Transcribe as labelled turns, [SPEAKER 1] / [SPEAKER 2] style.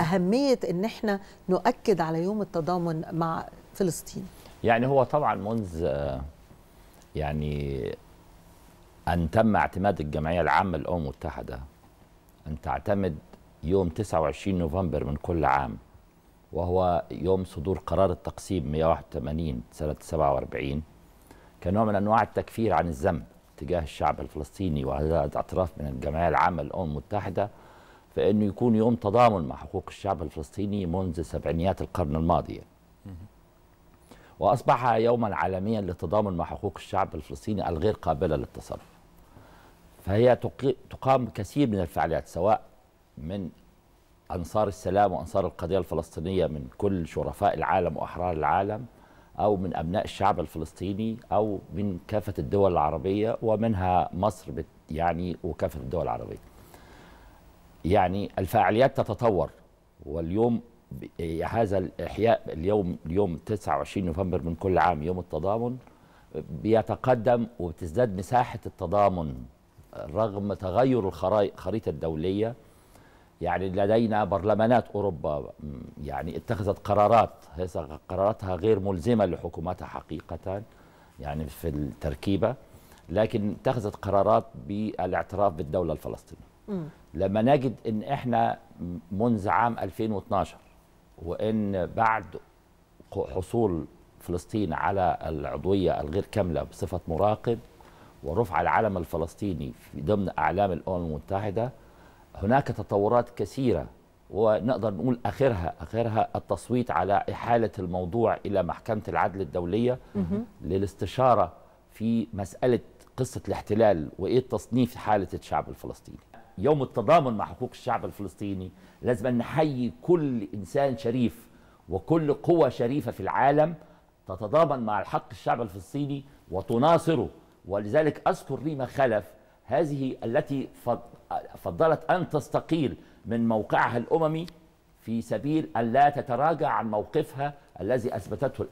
[SPEAKER 1] اهميه ان احنا نؤكد على يوم التضامن مع فلسطين يعني هو طبعا منذ آه، يعني ان تم اعتماد الجمعيه العامه للامم المتحده ان تعتمد يوم 29 نوفمبر من كل عام وهو يوم صدور قرار التقسيم 181 سنه 47 كنوع من انواع التكفير عن الذنب تجاه الشعب الفلسطيني وهذا اعتراف من الجمعيه العامه للامم المتحده فانه يكون يوم تضامن مع حقوق الشعب الفلسطيني منذ سبعينيات القرن الماضي واصبح يوما عالميا للتضامن مع حقوق الشعب الفلسطيني الغير قابله للتصرف فهي تقام كثير من الفعاليات سواء من انصار السلام وانصار القضيه الفلسطينيه من كل شرفاء العالم واحرار العالم او من ابناء الشعب الفلسطيني او من كافه الدول العربيه ومنها مصر يعني وكافه الدول العربيه يعني الفعاليات تتطور واليوم إيه، هذا الإحياء اليوم اليوم 29 نوفمبر من كل عام يوم التضامن بيتقدم وبتزداد مساحة التضامن رغم تغير الخريطة الدولية يعني لدينا برلمانات أوروبا يعني اتخذت قرارات قراراتها غير ملزمة لحكوماتها حقيقة يعني في التركيبة لكن اتخذت قرارات بالاعتراف بالدولة الفلسطينية لما نجد ان احنا منذ عام 2012 وان بعد حصول فلسطين على العضويه الغير كامله بصفه مراقب ورفع العلم الفلسطيني في ضمن اعلام الامم المتحده هناك تطورات كثيره ونقدر نقول اخرها اخرها التصويت على احاله الموضوع الى محكمه العدل الدوليه للاستشاره في مساله قصه الاحتلال وايه تصنيف حاله الشعب الفلسطيني يوم التضامن مع حقوق الشعب الفلسطيني لازم أن نحيي كل إنسان شريف وكل قوة شريفة في العالم تتضامن مع الحق الشعب الفلسطيني وتناصره ولذلك أذكر ريما خلف هذه التي فضلت أن تستقيل من موقعها الأممي في سبيل أن لا تتراجع عن موقفها الذي أثبتته الأحداث